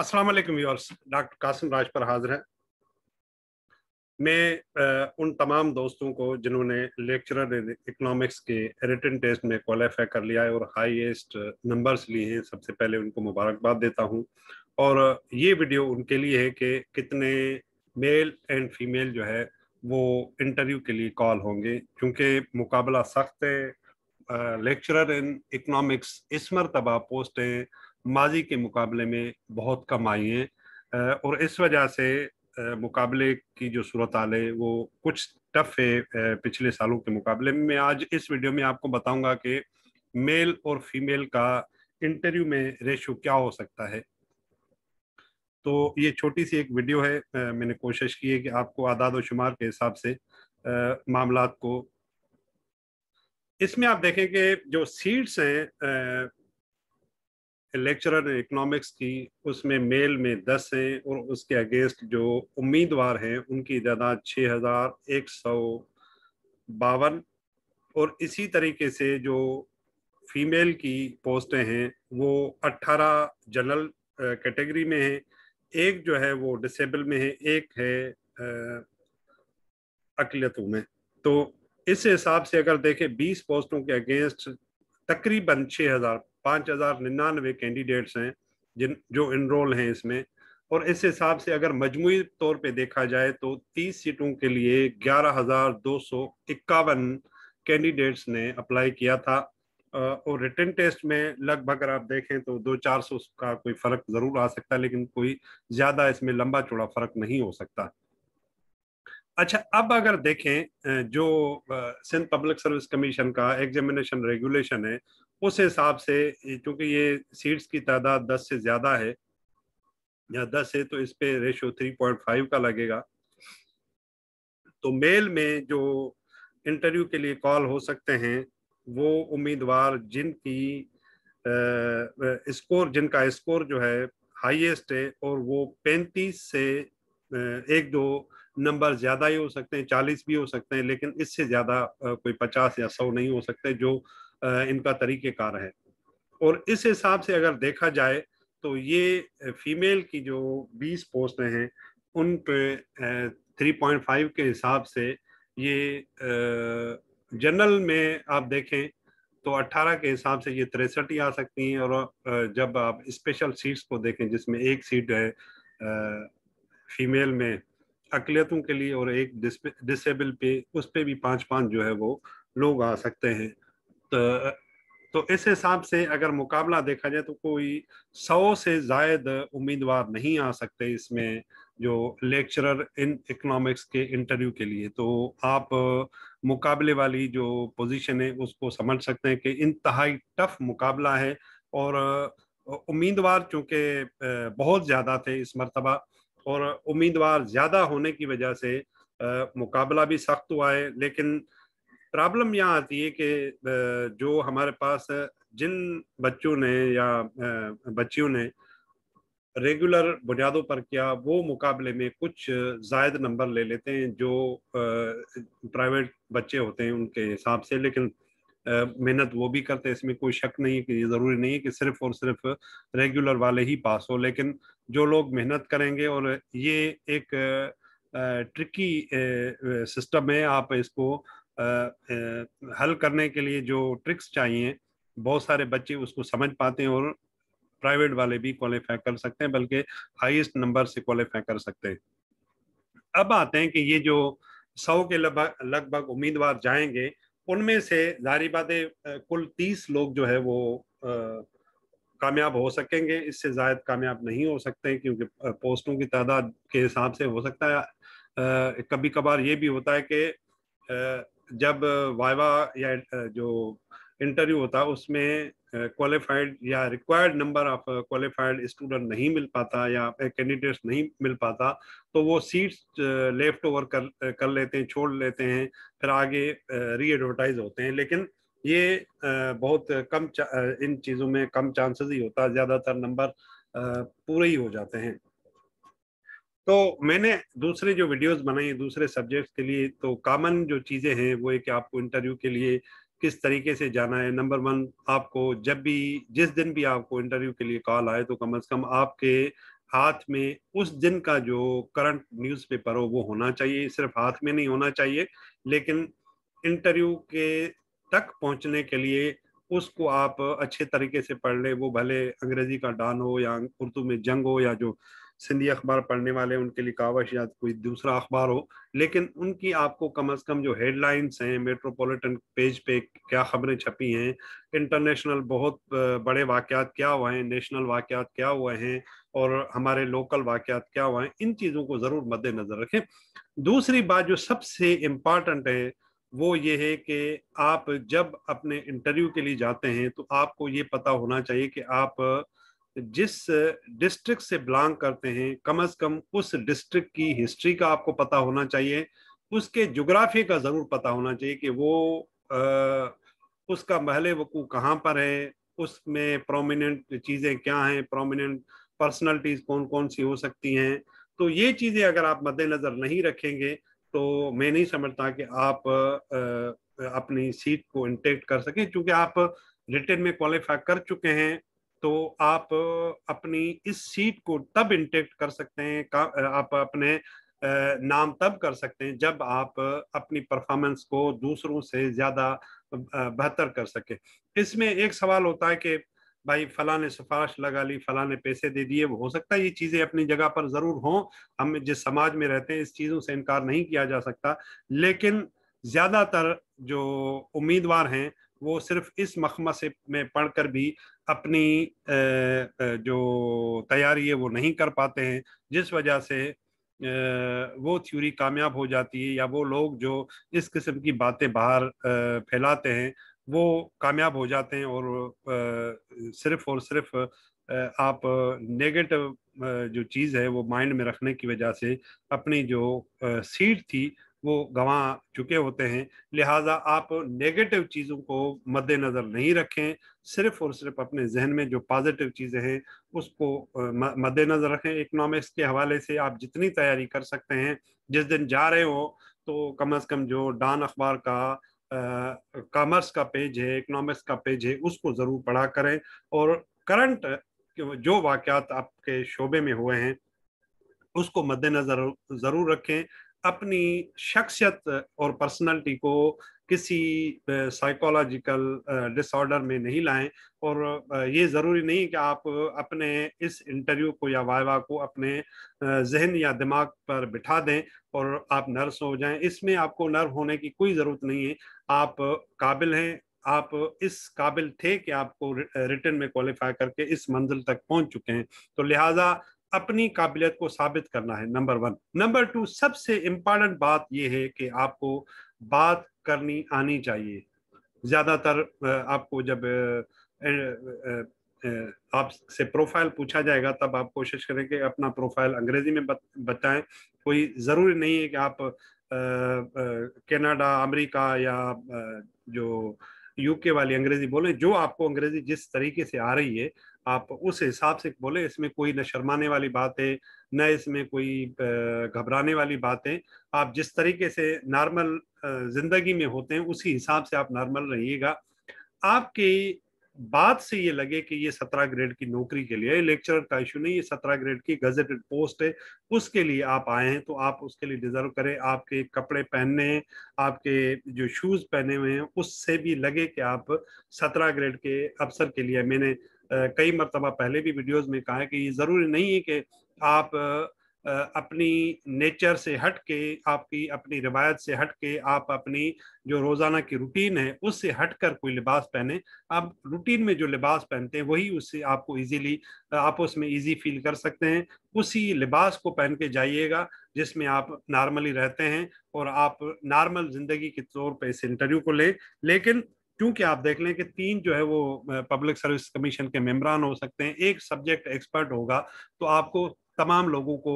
अस्सलाम वालेकुम डॉक्टर कासिम राज पर हाजिर हैं मैं उन तमाम दोस्तों को जिन्होंने लेक्चरर इन इकोनॉमिक्स के रिटर्न टेस्ट में क्वालिफाई कर लिया है और हाईएस्ट नंबर्स लिए हैं सबसे पहले उनको मुबारकबाद देता हूं और ये वीडियो उनके लिए है कि कितने मेल एंड फीमेल जो है वो इंटरव्यू के लिए कॉल होंगे क्योंकि मुकाबला सख्त है लेक्चरर इन इकनॉमिक्स इस मरतबा पोस्टें माजी के मुकाबले में बहुत कम आई हैं और इस वजह से मुकाबले की जो सूरत हाल है वो कुछ टफ है पिछले सालों के मुकाबले में मैं आज इस वीडियो में आपको बताऊंगा कि मेल और फीमेल का इंटरव्यू में रेशो क्या हो सकता है तो ये छोटी सी एक वीडियो है मैंने कोशिश की है कि आपको आदाद व शुमार के हिसाब से मामला को इसमें आप देखें कि जो सीट्स हैं लेक्चरर इकोनॉमिक्स की उसमें मेल में दस हैं और उसके अगेंस्ट जो उम्मीदवार हैं उनकी तादाद छः हज़ार एक सौ बावन और इसी तरीके से जो फीमेल की पोस्टें हैं वो अट्ठारह जनरल कैटेगरी में हैं एक जो है वो डिसेबल में है एक है अकलियतों में तो इस हिसाब से अगर देखें बीस पोस्टों के अगेंस्ट तकरीबन छः हज़ार पाँच हज़ार निन्यानवे कैंडिडेट्स हैं जिन जो इनरोल हैं इसमें और इस हिसाब से अगर मजमू तौर पे देखा जाए तो 30 सीटों के लिए ग्यारह हज़ार दो सौ इक्यावन कैंडिडेट्स ने अप्लाई किया था और रिटर्न टेस्ट में लगभग अगर आप देखें तो दो चार सौ का कोई फर्क जरूर आ सकता है लेकिन कोई ज्यादा इसमें लंबा चौड़ा फर्क नहीं हो सकता अच्छा अब अगर देखें जो सिंध पब्लिक सर्विस कमीशन का एग्जामिनेशन रेगुलेशन है उस हिसाब से क्योंकि ये सीट्स की तादाद दस से ज़्यादा है या दस है तो इस पे रेशो फाइव का लगेगा तो मेल में जो इंटरव्यू के लिए कॉल हो सकते हैं वो उम्मीदवार जिनकी स्कोर जिनका स्कोर जो है हाईएस्ट है और वो पैंतीस से एक दो नंबर ज़्यादा ही हो सकते हैं चालीस भी हो सकते हैं लेकिन इससे ज़्यादा कोई पचास या सौ नहीं हो सकते जो इनका तरीक़ेकार है और इस हिसाब से अगर देखा जाए तो ये फीमेल की जो 20 पोस्ट हैं उन पे 3.5 के हिसाब से ये जनरल में आप देखें तो 18 के हिसाब से ये तिरसठ ही आ सकती हैं और जब आप स्पेशल सीट्स को देखें जिसमें एक सीट है फीमेल में अकलियतों के लिए और एक डिसेबल पे उस पर भी पाँच पाँच जो है वो लोग आ सकते हैं तो, तो इस हिसाब से अगर मुकाबला देखा जाए तो कोई सौ से जायद उम्मीदवार नहीं आ सकते इसमें जो लेक्चरर इन इकोनॉमिक्स के इंटरव्यू के लिए तो आप मुकाबले वाली जो पोजीशन है उसको समझ सकते हैं कि इंतहाई टफ मुकाबला है और उम्मीदवार चूंकि बहुत ज़्यादा थे इस मरतबा और उम्मीदवार ज़्यादा होने की वजह से मुकाबला भी सख्त हुआ है लेकिन प्रॉब्लम यहाँ आती है कि जो हमारे पास जिन बच्चों ने या बच्चियों ने रेगुलर बुनियादों पर किया वो मुकाबले में कुछ जायद नंबर ले लेते हैं जो प्राइवेट बच्चे होते हैं उनके हिसाब से लेकिन मेहनत वो भी करते हैं इसमें कोई शक नहीं कि ये ज़रूरी नहीं है कि सिर्फ और सिर्फ रेगुलर वाले ही पास हो लेकिन जो लोग मेहनत करेंगे और ये एक ट्रिकी सिस्टम है आप इसको हल करने के लिए जो ट्रिक्स चाहिए बहुत सारे बच्चे उसको समझ पाते हैं और प्राइवेट वाले भी क्वालिफाई कर सकते हैं बल्कि हाईएस्ट नंबर से क्वालिफाई कर सकते हैं अब आते हैं कि ये जो सौ के लगभग लगभग उम्मीदवार जाएंगे उनमें से जारी बातें कुल तीस लोग जो है वो कामयाब हो सकेंगे इससे ज्यादा कामयाब नहीं हो सकते क्योंकि पोस्टों की तादाद के हिसाब से हो सकता है कभी कभार ये भी होता है कि जब वाइवा या जो इंटरव्यू होता उसमें क्वालिफाइड या required number of qualified student नहीं मिल पाता या कैंडिडेट्स नहीं मिल पाता तो वो सीट्स लेफ्ट ओवर कर कर लेते हैं छोड़ लेते हैं फिर आगे री एडवर्टाइज होते हैं लेकिन ये बहुत कम इन चीज़ों में कम चांसेस ही होता है ज़्यादातर नंबर पूरे ही हो जाते हैं तो मैंने दूसरे जो वीडियोस बनाई दूसरे सब्जेक्ट्स के लिए तो कॉमन जो चीज़ें हैं वो है कि आपको इंटरव्यू के लिए किस तरीके से जाना है नंबर वन आपको जब भी जिस दिन भी आपको इंटरव्यू के लिए कॉल आए तो कम अज कम आपके हाथ में उस दिन का जो करंट न्यूज़पेपर हो वो होना चाहिए सिर्फ हाथ में नहीं होना चाहिए लेकिन इंटरव्यू के तक पहुंचने के लिए उसको आप अच्छे तरीके से पढ़ लें वो भले अंग्रेजी का डान हो या उर्दू में जंग हो या जो सिंधी अखबार पढ़ने वाले उनके लिए कावश या कोई दूसरा अखबार हो लेकिन उनकी आपको कम अज़ कम जो हेडलाइंस हैं मेट्रोपॉलिटन पेज पे क्या खबरें छपी हैं इंटरनेशनल बहुत बड़े वाकत क्या हुए हैं नेशनल वाक़ क्या हुए हैं और हमारे लोकल वाक़ क्या हुए हैं इन चीज़ों को ज़रूर मद्देनज़र रखें दूसरी बात जो सबसे इम्पॉर्टेंट है वो ये है कि आप जब अपने इंटरव्यू के लिए जाते हैं तो आपको ये पता होना चाहिए कि आप जिस डिस्ट्रिक्ट से बिलोंग करते हैं कम अज कम उस डिस्ट्रिक्ट की हिस्ट्री का आपको पता होना चाहिए उसके जोग्राफी का ज़रूर पता होना चाहिए कि वो आ, उसका महल वकू कहाँ पर है उसमें प्रोमिनेंट चीज़ें क्या हैं प्रोमिनेंट पर्सनलिटीज़ कौन कौन सी हो सकती हैं तो ये चीज़ें अगर आप मद्देनज़र नहीं रखेंगे तो मैं नहीं समझता कि आप आ, अपनी सीट को इंटेक्ट कर सकें क्योंकि आप रिटर्न में क्वालिफाई कर चुके हैं तो आप अपनी इस सीट को तब इंटेक्ट कर सकते हैं आप अपने नाम तब कर सकते हैं जब आप अपनी परफॉर्मेंस को दूसरों से ज़्यादा बेहतर कर सके इसमें एक सवाल होता है कि भाई फला ने सिफारिश लगा ली फला ने पैसे दे दिए हो सकता है ये चीज़ें अपनी जगह पर ज़रूर हों हम जिस समाज में रहते हैं इस चीज़ों से इनकार नहीं किया जा सकता लेकिन ज़्यादातर जो उम्मीदवार हैं वो सिर्फ इस मखमा से में पढ़कर भी अपनी जो तैयारी है वो नहीं कर पाते हैं जिस वजह से वो थ्योरी कामयाब हो जाती है या वो लोग जो इस किस्म की बातें बाहर फैलाते हैं वो कामयाब हो जाते हैं और सिर्फ और सिर्फ आप नेगेटिव जो चीज़ है वो माइंड में रखने की वजह से अपनी जो सीट थी वो गवाह चुके होते हैं लिहाजा आप नेगेटिव चीज़ों को मद्देनज़र नहीं रखें सिर्फ और सिर्फ अपने जहन में जो पॉजिटिव चीज़ें हैं उसको मद्देनज़र रखें इकनॉमिक्स के हवाले से आप जितनी तैयारी कर सकते हैं जिस दिन जा रहे हो तो कम अज़ कम जो डान अखबार का कॉमर्स का पेज है इकनॉमिक्स का पेज है उसको ज़रूर पढ़ा करें और करंट जो वाक़ आपके शोबे में हुए हैं उसको मद्देनज़र ज़रूर रखें अपनी शख्सियत और पर्सनालिटी को किसी साइकोलॉजिकल डिसऑर्डर में नहीं लाएं और ये ज़रूरी नहीं कि आप अपने इस इंटरव्यू को या वाइवा को अपने जहन या दिमाग पर बिठा दें और आप नर्स हो जाएं इसमें आपको नर्व होने की कोई ज़रूरत नहीं है आप काबिल हैं आप इस काबिल थे कि आपको रिटर्न में क्वालिफाई करके इस मंजिल तक पहुंच चुके हैं तो लिहाजा अपनी काबिलियत को साबित करना है नंबर वन नंबर टू सबसे इम्पॉर्टेंट बात यह है कि आपको बात करनी आनी चाहिए ज़्यादातर आपको जब आपसे प्रोफाइल पूछा जाएगा तब आप कोशिश करें कि अपना प्रोफाइल अंग्रेज़ी में बताएं कोई ज़रूरी नहीं है कि आप कनाडा अमेरिका या जो यूके वाली अंग्रेज़ी बोलें जो आपको अंग्रेज़ी जिस तरीके से आ रही है आप उस हिसाब से बोले इसमें कोई न शर्माने वाली बात है न इसमें कोई घबराने वाली बात है आप जिस तरीके से नॉर्मल जिंदगी में होते हैं उसी हिसाब से आप नॉर्मल रहिएगा आपकी बात से ये लगे कि ये सत्रह ग्रेड की नौकरी के लिए लेक्चरर का इशू नहीं ये सत्रह ग्रेड की गजेटेड पोस्ट है उसके लिए आप आए हैं तो आप उसके लिए डिजर्व करें आपके कपड़े पहनने आपके जो शूज पहने हुए हैं उससे भी लगे कि आप सत्रह ग्रेड के अफसर के लिए मैंने कई मरतबा पहले भी वीडियोस में कहा है कि ये ज़रूरी नहीं है कि आप अपनी नेचर से हट के आपकी अपनी रिवायत से हट के आप अपनी जो रोज़ाना की रूटीन है उससे हट कर कोई लिबास पहने आप रूटीन में जो लिबास पहनते हैं वही उससे आपको इजीली आप उसमें इजी फील कर सकते हैं उसी लिबास को पहन के जाइएगा जिसमें आप नॉर्मली रहते हैं और आप नॉर्मल ज़िंदगी के तौर पर इस इंटरव्यू को लें लेकिन क्योंकि आप देख लें कि तीन जो है वो पब्लिक सर्विस कमीशन के मेम्बरान हो सकते हैं एक सब्जेक्ट एक्सपर्ट होगा तो आपको तमाम लोगों को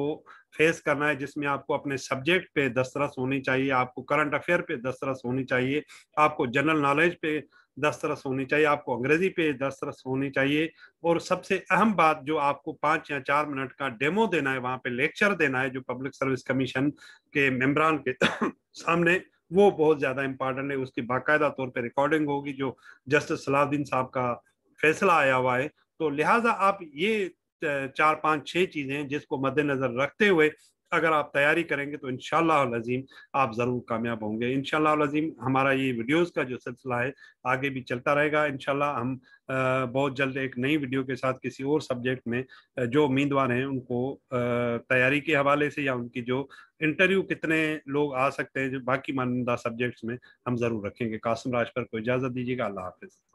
फेस करना है जिसमें आपको अपने सब्जेक्ट पे दस्तरस होनी चाहिए आपको करंट अफेयर पे दस्तरस होनी चाहिए आपको जनरल नॉलेज पे दस्तरस होनी चाहिए आपको अंग्रेजी पे दस्तरस होनी चाहिए और सबसे अहम बात जो आपको पाँच या चार मिनट का डेमो देना है वहाँ पे लेक्चर देना है जो पब्लिक सर्विस कमीशन के मेम्बरान के सामने वो बहुत ज्यादा इम्पोर्टेंट है उसकी बाकायदा तौर पर रिकॉर्डिंग होगी जो जस्टिस सलाहुद्दीन साहब का फैसला आया हुआ है तो लिहाजा आप ये चार पांच छह चीजें जिसको मद्देनजर रखते हुए अगर आप तैयारी करेंगे तो इनशालाजीम आप ज़रूर कामयाब होंगे इनशालाज़ीम हमारा ये वीडियोस का जो सिलसिला है आगे भी चलता रहेगा इनशाला हम बहुत जल्द एक नई वीडियो के साथ किसी और सब्जेक्ट में जो उम्मीदवार हैं उनको तैयारी के हवाले से या उनकी जो इंटरव्यू कितने लोग आ सकते हैं जो बाकी मानदा सब्जेक्ट्स में हम ज़रूर रखेंगे कासम राज पर को इजाज़त दीजिएगा अल्लाह हाफिज़